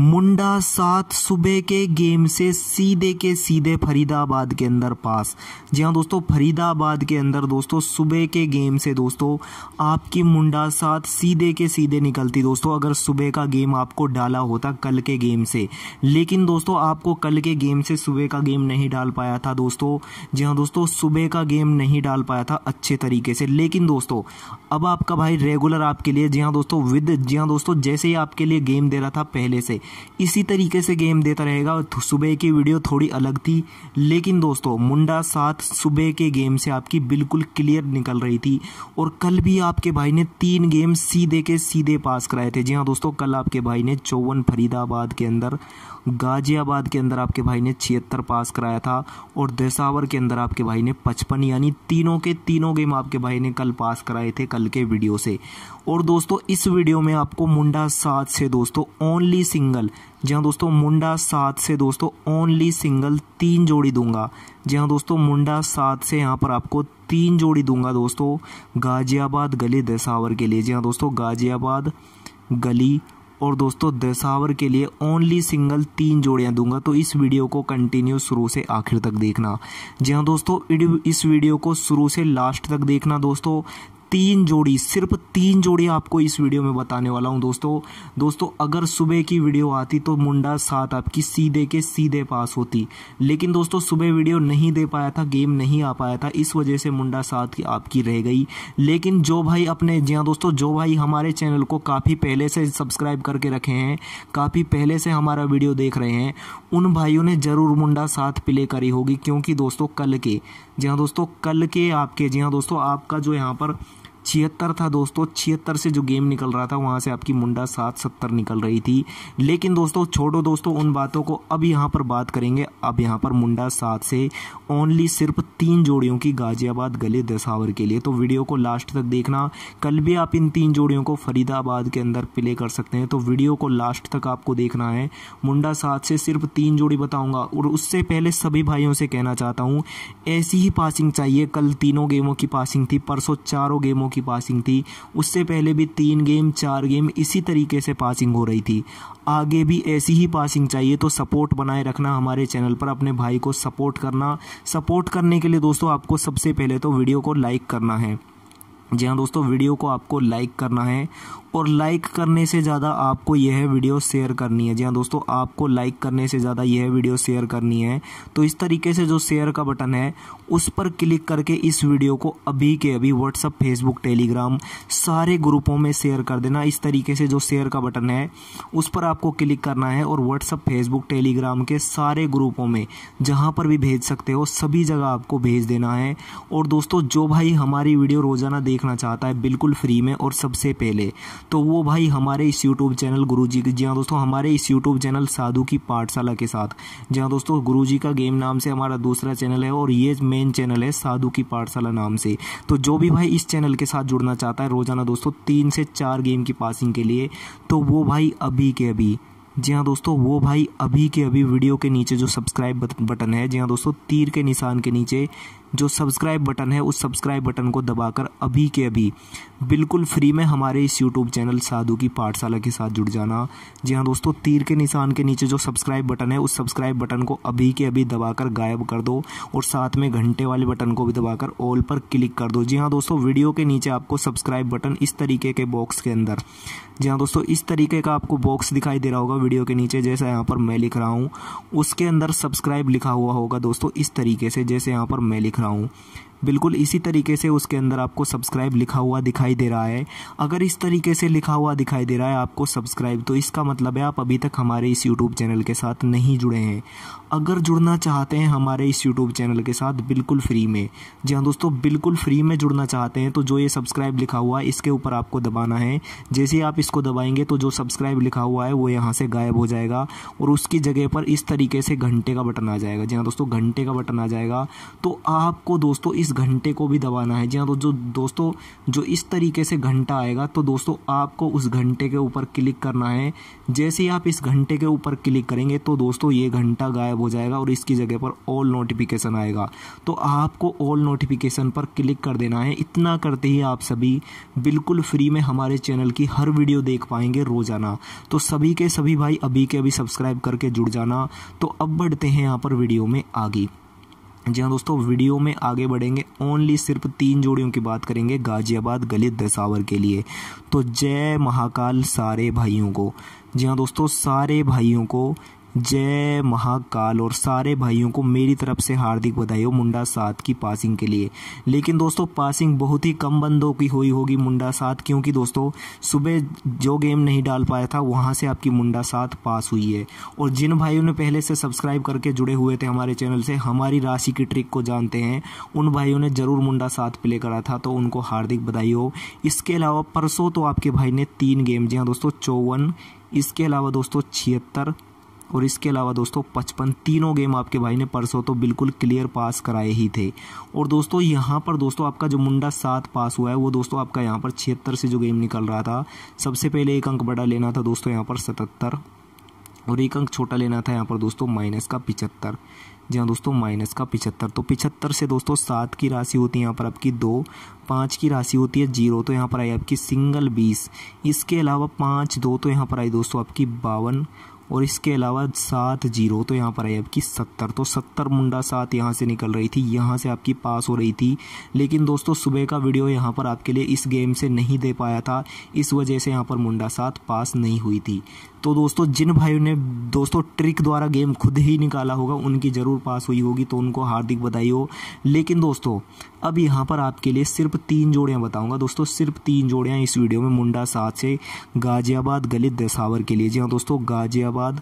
मुंडा सात सुबह के गेम से सीधे के सीधे फरीदाबाद के अंदर पास जी हाँ दोस्तों फरीदाबाद के अंदर दोस्तों सुबह के गेम से दोस्तों आपकी मुंडा सात सीधे के सीधे निकलती दोस्तों अगर सुबह का गेम आपको डाला होता कल के गेम से लेकिन दोस्तों आपको कल के गेम से सुबह का गेम नहीं डाल पाया था दोस्तों जी हाँ दोस्तों सुबह का गेम नहीं डाल पाया था अच्छे तरीके से लेकिन दोस्तों अब आपका भाई रेगुलर आपके लिए जी हाँ दोस्तों विद जी हाँ दोस्तों जैसे ही आपके लिए गेम दे रहा था पहले से इसी तरीके से गेम देता रहेगा सुबह की वीडियो थोड़ी अलग थी लेकिन दोस्तों मुंडा साथ सुबह के गेम से आपकी बिल्कुल क्लियर निकल रही थी और कल भी आपके भाई ने तीन गेम सीधे के सीधे पास कराए थे जी हाँ दोस्तों कल आपके भाई ने चौवन फरीदाबाद के अंदर गाजियाबाद के अंदर आपके भाई ने छिहत्तर पास कराया था और दसावर के अंदर आपके भाई ने पचपन यानी तीनों के तीनों गेम आपके भाई ने कल पास कराए थे कल के वीडियो से और दोस्तों इस वीडियो में आपको मुंडा सात से दोस्तों ओनली सिंगल जी हाँ दोस्तों मुंडा सात से दोस्तों ओनली सिंगल तीन जोड़ी दूंगा जी हाँ दोस्तों मुंडा सात से यहाँ पर आपको तीन जोड़ी दूंगा दोस्तों गाजियाबाद गली दसावर के लिए जी हाँ दोस्तों गाजियाबाद गली और दोस्तों दसावर के लिए ओनली सिंगल तीन जोड़ियाँ दूंगा तो इस वीडियो को कंटिन्यू शुरू से आखिर तक देखना जी हाँ दोस्तों इस वीडियो को शुरू से लास्ट तक देखना दोस्तों तीन जोड़ी सिर्फ तीन जोड़ी आपको इस वीडियो में बताने वाला हूँ दोस्तों दोस्तों अगर सुबह की वीडियो आती तो मुंडा साथ आपकी सीधे के सीधे पास होती लेकिन दोस्तों सुबह वीडियो नहीं दे पाया था गेम नहीं आ पाया था इस वजह से मुंडा साथ की आपकी रह गई लेकिन जो भाई अपने जी हाँ दोस्तों जो भाई हमारे चैनल को काफ़ी पहले से सब्सक्राइब करके रखे हैं काफ़ी पहले से हमारा वीडियो देख रहे हैं उन भाइयों ने ज़रूर मुंडा साथ प्ले करी होगी क्योंकि दोस्तों कल के जी हाँ दोस्तों कल के आपके जी हाँ दोस्तों आपका जो यहाँ पर छिहत्तर था दोस्तों छिहत्तर से जो गेम निकल रहा था वहाँ से आपकी मुंडा सात सत्तर निकल रही थी लेकिन दोस्तों छोड़ो दोस्तों उन बातों को अब यहाँ पर बात करेंगे अब यहाँ पर मुंडा सात से ओनली सिर्फ तीन जोड़ियों की गाजियाबाद गले दसावर के लिए तो वीडियो को लास्ट तक देखना कल भी आप इन तीन जोड़ियों को फरीदाबाद के अंदर प्ले कर सकते हैं तो वीडियो को लास्ट तक आपको देखना है मुंडा सात से सिर्फ तीन जोड़ी बताऊँगा और उससे पहले सभी भाइयों से कहना चाहता हूँ ऐसी ही पासिंग चाहिए कल तीनों गेमों की पासिंग थी परसों चारों गेमों की पासिंग थी उससे पहले भी तीन गेम चार गेम इसी तरीके से पासिंग हो रही थी आगे भी ऐसी ही पासिंग चाहिए तो सपोर्ट बनाए रखना हमारे चैनल पर अपने भाई को सपोर्ट करना सपोर्ट करने के लिए दोस्तों आपको सबसे पहले तो वीडियो को लाइक करना है जी हाँ दोस्तों वीडियो को आपको लाइक करना है और लाइक करने से ज़्यादा आपको यह वीडियो शेयर करनी है जी हाँ दोस्तों आपको लाइक करने से ज़्यादा यह वीडियो शेयर करनी है तो इस तरीके से जो शेयर का बटन है उस पर क्लिक करके इस वीडियो को अभी के अभी व्हाट्सअप फेसबुक टेलीग्राम सारे ग्रुपों में शेयर कर देना इस तरीके से जो शेयर का बटन है उस पर आपको क्लिक करना है और व्हाट्सअप फेसबुक टेलीग्राम के सारे ग्रुपों में जहाँ पर भी भेज सकते हो सभी जगह आपको भेज देना है और दोस्तों जो भाई हमारी वीडियो रोज़ाना देखना चाहता है बिल्कुल फ्री में और सबसे पहले तो वो भाई हमारे इस यूट्यूब चैनल गुरु जी के जी हाँ दोस्तों हमारे इस यूट्यूब चैनल साधु की पाठशाला के साथ जी हाँ दोस्तों गुरु जी का गेम नाम से हमारा दूसरा चैनल है और ये मेन चैनल है साधु की पाठशाला नाम से तो जो भी भाई इस चैनल के साथ जुड़ना चाहता है रोज़ाना दोस्तों तीन से चार गेम की पासिंग के लिए तो वो भाई अभी के अभी जी हाँ दोस्तों वो भाई अभी के अभी वीडियो के नीचे जो सब्सक्राइब बटन है जी हाँ दोस्तों तीर के निशान के नीचे जो सब्सक्राइब बटन है उस सब्सक्राइब बटन को दबाकर अभी के अभी बिल्कुल फ्री में हमारे इस यूट्यूब चैनल साधु की पाठशाला के साथ जुड़ जाना जी हाँ दोस्तों तीर के निशान के नीचे जो सब्सक्राइब बटन है उस सब्सक्राइब बटन को अभी के अभी दबाकर गायब कर दो और साथ में घंटे वाले बटन को भी दबाकर ऑल पर क्लिक कर दो जी हाँ दोस्तों वीडियो के नीचे आपको सब्सक्राइब बटन इस तरीके के बॉक्स के अंदर जी हाँ दोस्तों इस तरीके का आपको बॉक्स दिखाई दे रहा होगा वीडियो के नीचे जैसा यहाँ पर मैं लिख रहा हूँ उसके अंदर सब्सक्राइब लिखा हुआ होगा दोस्तों इस तरीके से जैसे यहाँ पर मैं लिख लिख रहा हूँ बिल्कुल इसी तरीके से उसके अंदर आपको सब्सक्राइब लिखा हुआ दिखाई दे रहा है अगर इस तरीके से लिखा हुआ दिखाई दे रहा है आपको सब्सक्राइब तो इसका मतलब है आप अभी तक हमारे इस यूट्यूब चैनल के साथ नहीं जुड़े हैं अगर जुड़ना चाहते हैं हमारे इस यूट्यूब चैनल के साथ बिल्कुल फ्री में जी हाँ दोस्तों बिल्कुल फ्री में जुड़ना चाहते हैं तो जो ये सब्सक्राइब लिखा हुआ है इसके ऊपर आपको दबाना है जैसे आप इसको दबाएंगे तो जो सब्सक्राइब लिखा हुआ है वो यहाँ से गायब हो जाएगा और उसकी जगह पर इस तरीके से घंटे का बटन आ जाएगा जी हाँ दोस्तों घंटे का बटन आ जाएगा तो आप आपको दोस्तों इस घंटे को भी दबाना है जी हाँ तो जो दोस्तों जो इस तरीके से घंटा आएगा तो दोस्तों आपको उस घंटे के ऊपर क्लिक करना है जैसे ही आप इस घंटे के ऊपर क्लिक करेंगे तो दोस्तों ये घंटा गायब हो जाएगा और इसकी जगह पर ऑल नोटिफिकेशन आएगा तो आपको ऑल नोटिफिकेशन पर क्लिक कर देना है इतना करते ही आप सभी बिल्कुल फ्री में हमारे चैनल की हर वीडियो देख पाएंगे रोज़ाना तो सभी के सभी भाई अभी के अभी सब्सक्राइब करके जुड़ जाना तो अब बढ़ते हैं यहाँ पर वीडियो में आगे जी हाँ दोस्तों वीडियो में आगे बढ़ेंगे ओनली सिर्फ तीन जोड़ियों की बात करेंगे गाजियाबाद गलित दसावर के लिए तो जय महाकाल सारे भाइयों को जी हाँ दोस्तों सारे भाइयों को जय महाकाल और सारे भाइयों को मेरी तरफ से हार्दिक बधाई हो मुंडा सात की पासिंग के लिए लेकिन दोस्तों पासिंग बहुत ही कम बंदों की हुई होगी मुंडा सात क्योंकि दोस्तों सुबह जो गेम नहीं डाल पाया था वहाँ से आपकी मुंडा सात पास हुई है और जिन भाइयों ने पहले से सब्सक्राइब करके जुड़े हुए थे हमारे चैनल से हमारी राशि की ट्रिक को जानते हैं उन भाइयों ने ज़रूर मुंडा सात प्ले करा था तो उनको हार्दिक बधाई हो इसके अलावा परसों तो आपके भाई ने तीन गेम जी हाँ दोस्तों चौवन इसके अलावा दोस्तों छिहत्तर और इसके अलावा दोस्तों पचपन तीनों गेम आपके भाई ने परसों तो बिल्कुल क्लियर पास कराए ही थे और दोस्तों यहाँ पर दोस्तों आपका जो मुंडा सात पास हुआ है वो दोस्तों आपका यहाँ पर छिहत्तर से जो गेम निकल रहा था सबसे पहले एक अंक बड़ा लेना था दोस्तों यहाँ पर सतहत्तर और एक अंक छोटा लेना था यहाँ पर दोस्तों माइनस का पिचहत्तर जी हाँ दोस्तों माइनस का पिचहत्तर तो पिचहत्तर से दोस्तों सात की राशि होती है यहाँ पर आपकी दो पाँच की राशि होती है जीरो तो यहाँ पर आई आपकी सिंगल बीस इसके अलावा पाँच दो तो यहाँ पर आई दोस्तों आपकी बावन और इसके अलावा सात जीरो तो यहाँ पर आई आपकी सत्तर तो सत्तर मुंडा सात यहाँ से निकल रही थी यहाँ से आपकी पास हो रही थी लेकिन दोस्तों सुबह का वीडियो यहाँ पर आपके लिए इस गेम से नहीं दे पाया था इस वजह से यहाँ पर मुंडा सात पास नहीं हुई थी तो दोस्तों जिन भाइयों ने दोस्तों ट्रिक द्वारा गेम खुद ही निकाला होगा उनकी ज़रूर पास हुई होगी तो उनको हार्दिक बधाई हो लेकिन दोस्तों अब यहाँ पर आपके लिए सिर्फ तीन जोड़ियाँ बताऊँगा दोस्तों सिर्फ तीन जोड़ियाँ इस वीडियो में मुंडा सात से गाज़ियाबाद गलित दसावर के लिए जी हाँ दोस्तों गाज़ियाबाद बाद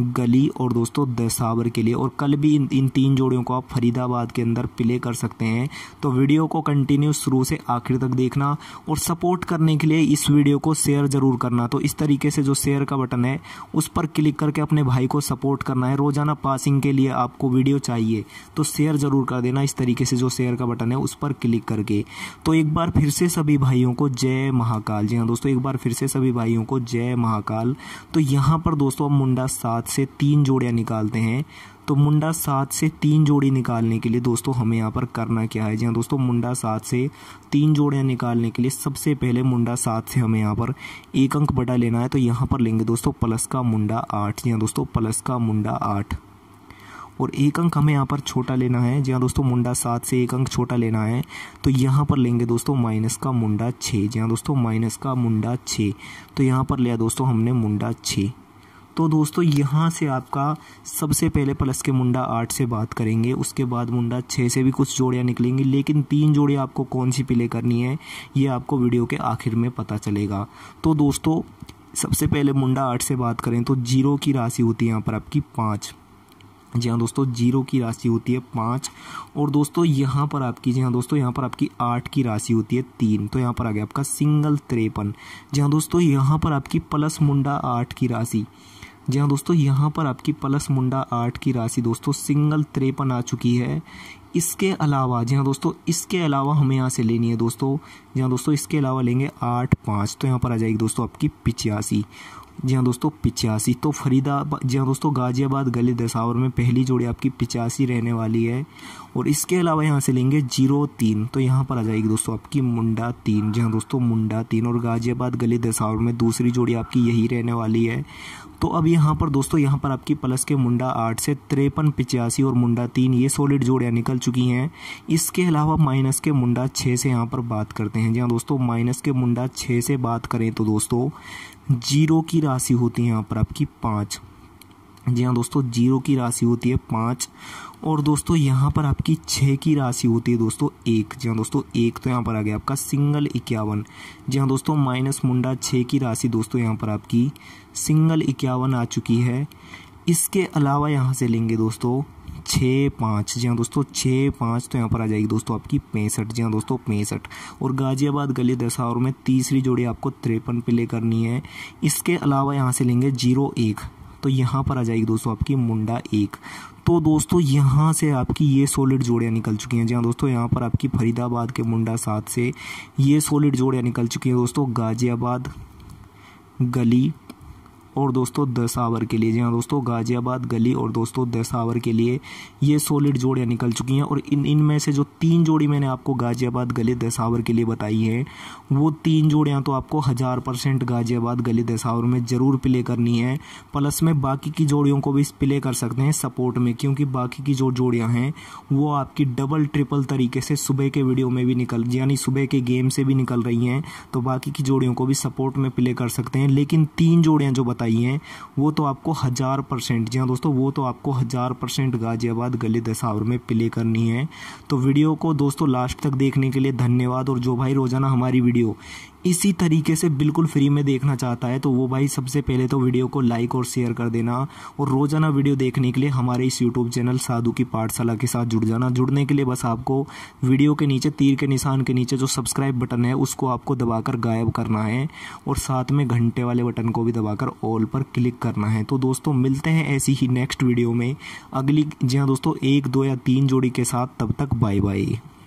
गली और दोस्तों दसावर के लिए और कल भी इन इन तीन जोड़ियों को आप फरीदाबाद के अंदर प्ले कर सकते हैं तो वीडियो को कंटिन्यू शुरू से आखिर तक देखना और सपोर्ट करने के लिए इस वीडियो को शेयर ज़रूर करना तो इस तरीके से जो शेयर का बटन है उस पर क्लिक करके अपने भाई को सपोर्ट करना है रोज़ाना पासिंग के लिए आपको वीडियो चाहिए तो शेयर ज़रूर कर देना इस तरीके से जो शेयर का बटन है उस पर क्लिक करके तो एक बार फिर से सभी भाइयों को जय महाकाल जी हाँ दोस्तों एक बार फिर से सभी भाइयों को जय महाकाल तो यहाँ पर दोस्तों अब मुंडा साथ से तीन जोड़ियाँ निकालते हैं तो मुंडा सात से तीन जोड़ी निकालने के लिए दोस्तों हमें यहाँ पर करना क्या है जी हाँ दोस्तों मुंडा सात से तीन जोड़ियाँ निकालने के लिए सबसे पहले मुंडा सात से हमें यहाँ पर एक अंक बटा लेना है तो यहाँ पर लेंगे दोस्तों प्लस का मुंडा आठ जी हाँ दोस्तों प्लस का मुंडा आठ और एक अंक हमें यहाँ पर छोटा लेना है जी हाँ दोस्तों मुंडा सात से एक अंक छोटा लेना है तो यहाँ पर लेंगे दोस्तों माइनस का मुंडा छः जी हाँ दोस्तों माइनस का मुंडा छः तो यहाँ पर लिया दोस्तों हमने मुंडा छः तो दोस्तों यहाँ से आपका सबसे पहले प्लस के मुंडा आठ से बात करेंगे उसके बाद मुंडा छः से भी कुछ जोड़ियाँ निकलेंगी लेकिन तीन जोड़ियाँ आपको कौन सी प्ले करनी है ये आपको वीडियो के आखिर में पता चलेगा तो दोस्तों सबसे पहले मुंडा आठ से बात करें तो जीरो की राशि होती है यहाँ पर आपकी पाँच जी हाँ दोस्तों जीरो की राशि होती है पाँच और दोस्तों यहाँ पर आपकी जी हाँ दोस्तों यहाँ पर आपकी आठ की राशि होती है तीन तो यहाँ पर आ गया आपका सिंगल त्रेपन जी हाँ दोस्तों यहाँ पर आपकी प्लस मुंडा आठ की राशि जी हाँ दोस्तों यहाँ पर आपकी प्लस मुंडा आठ की राशि दोस्तों सिंगल त्रेपन आ चुकी है इसके अलावा जी हाँ दोस्तों इसके अलावा हमें यहाँ से लेनी है दोस्तों जी हाँ दोस्तों इसके अलावा लेंगे आठ पाँच तो यहाँ पर आ जाएगी दोस्तों आपकी पिचासी जी हाँ दोस्तों पिचासी तो फरीदा जी हाँ दोस्तों गाजियाबाद गली दसावर में पहली जोड़ी आपकी पिचासी रहने वाली है और इसके अलावा यहाँ से लेंगे जीरो तीन तो यहाँ पर आ जाएगी दोस्तों आपकी मुंडा तीन जी हाँ दोस्तों मुंडा तीन और गाजियाबाद गली दसावर में दूसरी जोड़ी आपकी यही रहने वाली है तो अब यहाँ पर दोस्तों यहाँ पर आपकी प्लस के मुंडा आठ से तिरपन पिचासी और मुंडा तीन ये सॉलिड जोड़ियाँ निकल चुकी हैं इसके अलावा माइनस के मुंडा छः से यहाँ पर बात करते हैं जी हाँ दोस्तों माइनस के मुंडा छः से बात करें तो दोस्तों जीरो की राशि होती है यहाँ पर आपकी पाँच जी हाँ दोस्तों जीरो की राशि होती है पाँच और दोस्तों यहाँ पर आपकी छः की राशि होती है दोस्तों एक जी हाँ दोस्तों एक तो यहाँ पर आ गया आपका सिंगल इक्यावन जी हाँ दोस्तों माइनस मुंडा छः की राशि दोस्तों यहाँ पर आपकी सिंगल इक्यावन आ चुकी है इसके अलावा यहाँ से लेंगे दोस्तों छः पाँच जी हाँ दोस्तों छः पाँच तो यहाँ पर आ जाएगी दोस्तों आपकी पैंसठ जी हाँ दोस्तों पैंसठ और गाज़ियाबाद गली दशहर में तीसरी जोड़ी आपको तिरपन पे ले करनी है इसके अलावा यहाँ से लेंगे जीरो एक तो यहाँ पर आ जाएगी दोस्तों आपकी मुंडा एक तो दोस्तों यहाँ से आपकी ये सॉलिड जोड़ियाँ निकल चुकी हैं जी हाँ दोस्तों यहाँ पर आपकी फरीदाबाद के मुंडा सात से ये सॉलिड जोड़ियाँ निकल चुकी हैं दोस्तों गाजियाबाद गली और दोस्तों दसावर के लिए जी हाँ दोस्तों गाजियाबाद गली और दोस्तों दसावर के लिए ये सोलिड जोड़ियाँ निकल चुकी हैं और इन इनमें से जो तीन जोड़ी मैंने आपको गाजियाबाद गली दसावर के लिए बताई है वो तीन जोड़ियाँ तो आपको हज़ार परसेंट गाजियाबाद गली दसावर में ज़रूर प्ले करनी है प्लस में बाकी की जोड़ियों को भी प्ले कर सकते हैं सपोर्ट में क्योंकि बाकी की जो जोड़ियाँ हैं वो आपकी डबल ट्रिपल तरीके से सुबह के वीडियो में भी निकल यानी सुबह के गेम से भी निकल रही हैं तो बाकी की जोड़ियों को भी सपोर्ट में प्ले कर सकते हैं लेकिन तीन जोड़ियाँ जो बताई आई हैं वो तो आपको हज़ार परसेंट जी हाँ दोस्तों वो तो आपको हज़ार परसेंट गाज़ियाबाद गले दसावर में प्ले करनी है तो वीडियो को दोस्तों लास्ट तक देखने के लिए धन्यवाद और जो भाई रोज़ाना हमारी वीडियो इसी तरीके से बिल्कुल फ्री में देखना चाहता है तो वो भाई सबसे पहले तो वीडियो को लाइक और शेयर कर देना और रोज़ाना वीडियो देखने के लिए हमारे इस यूट्यूब चैनल साधु की पाठशाला के साथ जुड़ जाना जुड़ने के लिए बस आपको वीडियो के नीचे तीर के निशान के नीचे जो सब्सक्राइब बटन है उसको आपको दबाकर गायब करना है और साथ में घंटे वाले बटन को भी दबाकर ऑल पर क्लिक करना है तो दोस्तों मिलते हैं ऐसी ही नेक्स्ट वीडियो में अगली जी हाँ दोस्तों एक दो या तीन जोड़ी के साथ तब तक बाय बाय